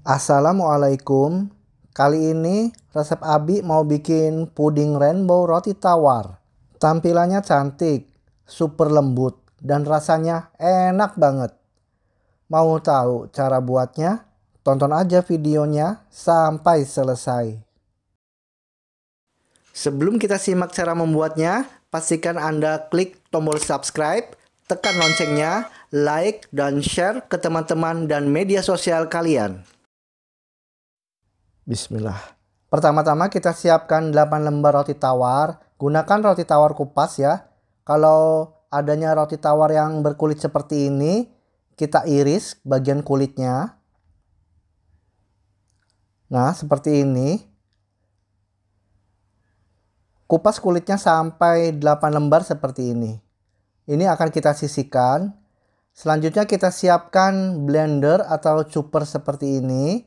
Assalamualaikum. Kali ini resep Abi mau bikin puding rainbow roti tawar. Tampilannya cantik, super lembut, dan rasanya enak banget. Mau tahu cara buatnya? Tonton aja videonya sampai selesai. Sebelum kita simak cara membuatnya, pastikan Anda klik tombol subscribe, tekan loncengnya, like, dan share ke teman-teman dan media sosial kalian. Bismillah. Pertama-tama kita siapkan 8 lembar roti tawar. Gunakan roti tawar kupas ya. Kalau adanya roti tawar yang berkulit seperti ini, kita iris bagian kulitnya. Nah, seperti ini. Kupas kulitnya sampai 8 lembar seperti ini. Ini akan kita sisihkan. Selanjutnya kita siapkan blender atau chopper seperti ini.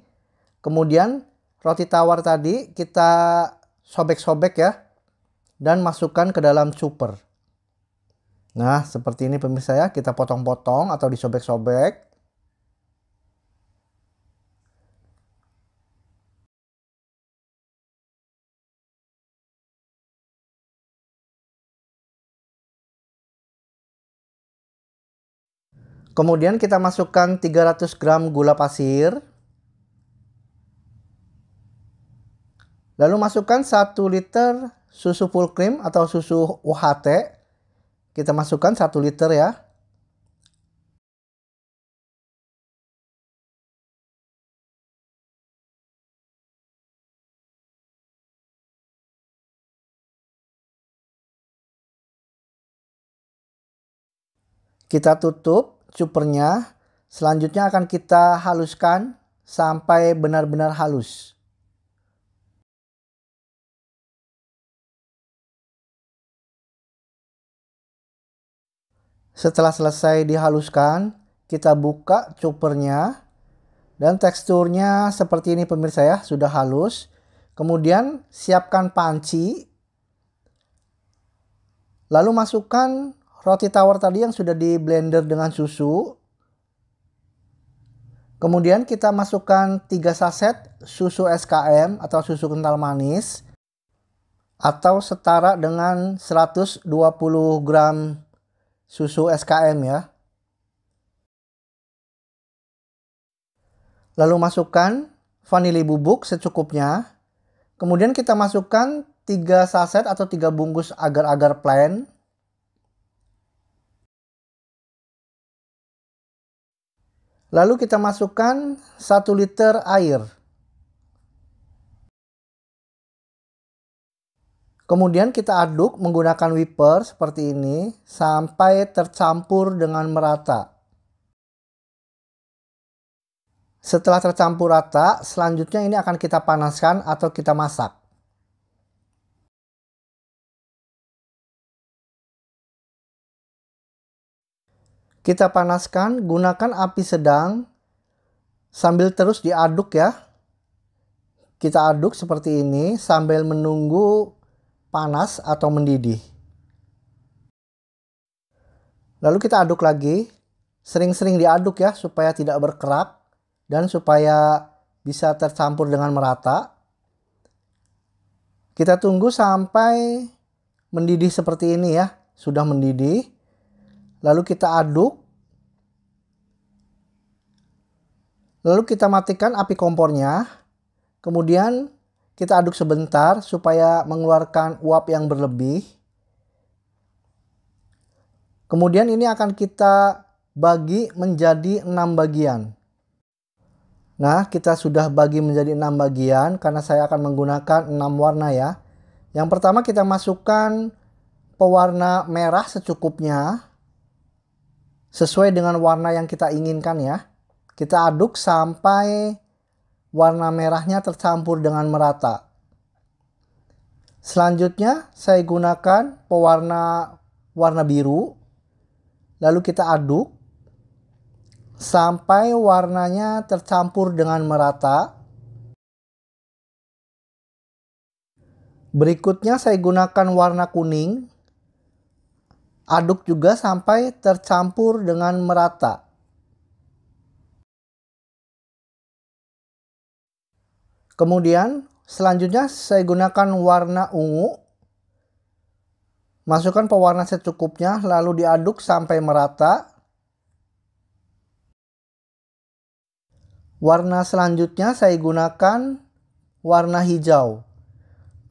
Kemudian roti tawar tadi kita sobek-sobek ya dan masukkan ke dalam super. Nah, seperti ini pemirsa ya, kita potong-potong atau disobek-sobek. Kemudian kita masukkan 300 gram gula pasir. Lalu masukkan 1 liter susu full cream atau susu UHT. Kita masukkan 1 liter ya. Kita tutup cupernya. Selanjutnya akan kita haluskan sampai benar-benar halus. Setelah selesai dihaluskan, kita buka cupernya dan teksturnya seperti ini pemirsa ya, sudah halus. Kemudian siapkan panci. Lalu masukkan roti tawar tadi yang sudah di blender dengan susu. Kemudian kita masukkan 3 saset susu SKM atau susu kental manis atau setara dengan 120 gram susu SKM ya. Lalu masukkan vanili bubuk secukupnya. Kemudian kita masukkan 3 saset atau 3 bungkus agar-agar plain. Lalu kita masukkan 1 liter air. Kemudian kita aduk menggunakan wiper seperti ini sampai tercampur dengan merata. Setelah tercampur rata, selanjutnya ini akan kita panaskan atau kita masak. Kita panaskan, gunakan api sedang sambil terus diaduk ya. Kita aduk seperti ini sambil menunggu panas atau mendidih. Lalu kita aduk lagi, sering-sering diaduk ya supaya tidak berkerak dan supaya bisa tercampur dengan merata. Kita tunggu sampai mendidih seperti ini ya, sudah mendidih. Lalu kita aduk Lalu kita matikan api kompornya. Kemudian kita aduk sebentar supaya mengeluarkan uap yang berlebih. Kemudian ini akan kita bagi menjadi enam bagian. Nah, kita sudah bagi menjadi enam bagian karena saya akan menggunakan enam warna ya. Yang pertama kita masukkan pewarna merah secukupnya sesuai dengan warna yang kita inginkan ya. Kita aduk sampai warna merahnya tercampur dengan merata. Selanjutnya saya gunakan pewarna warna biru. Lalu kita aduk sampai warnanya tercampur dengan merata. Berikutnya saya gunakan warna kuning. Aduk juga sampai tercampur dengan merata. Kemudian selanjutnya saya gunakan warna ungu. Masukkan pewarna secukupnya lalu diaduk sampai merata. Warna selanjutnya saya gunakan warna hijau.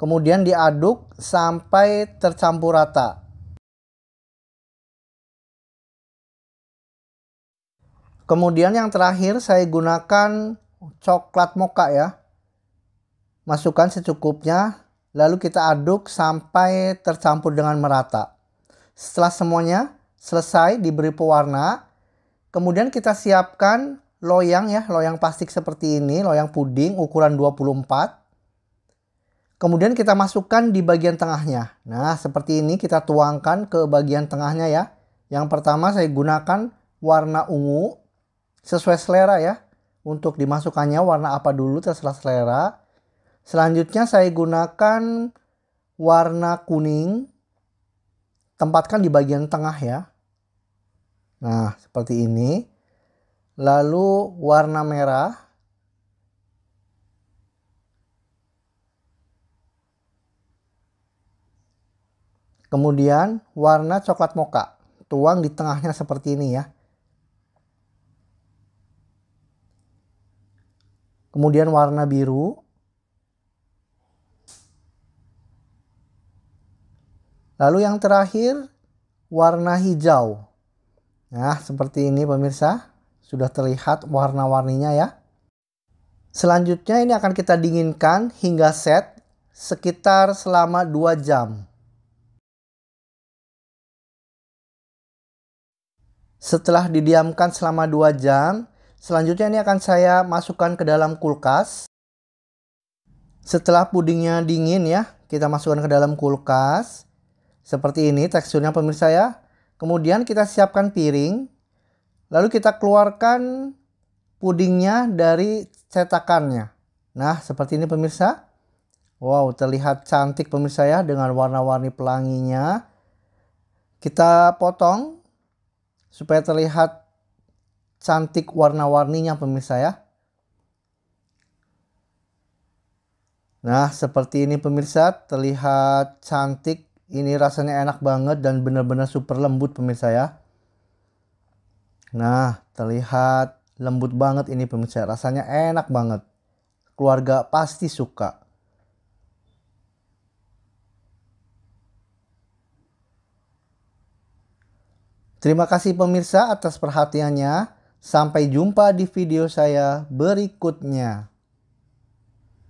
Kemudian diaduk sampai tercampur rata. Kemudian yang terakhir saya gunakan coklat moka ya masukkan secukupnya, lalu kita aduk sampai tercampur dengan merata. Setelah semuanya selesai diberi pewarna, kemudian kita siapkan loyang ya, loyang plastik seperti ini, loyang puding ukuran 24. Kemudian kita masukkan di bagian tengahnya. Nah, seperti ini kita tuangkan ke bagian tengahnya ya. Yang pertama saya gunakan warna ungu sesuai selera ya. Untuk dimasukkannya warna apa dulu terserah selera. Selanjutnya saya gunakan warna kuning. Tempatkan di bagian tengah ya. Nah, seperti ini. Lalu warna merah. Kemudian warna coklat moka. Tuang di tengahnya seperti ini ya. Kemudian warna biru. Lalu yang terakhir warna hijau. Nah, seperti ini pemirsa, sudah terlihat warna-warninya ya. Selanjutnya ini akan kita dinginkan hingga set sekitar selama 2 jam. Setelah didiamkan selama 2 jam, selanjutnya ini akan saya masukkan ke dalam kulkas. Setelah pudingnya dingin ya, kita masukkan ke dalam kulkas. Seperti ini teksturnya pemirsa ya. Kemudian kita siapkan piring. Lalu kita keluarkan pudingnya dari cetakannya. Nah, seperti ini pemirsa. Wow, terlihat cantik pemirsa ya dengan warna-warni pelanginya. Kita potong supaya terlihat cantik warna-warninya pemirsa ya. Nah, seperti ini pemirsa, terlihat cantik ini rasanya enak banget dan benar-benar super lembut pemirsa ya. Nah, terlihat lembut banget ini pemirsa. Rasanya enak banget. Keluarga pasti suka. Terima kasih pemirsa atas perhatiannya. Sampai jumpa di video saya berikutnya.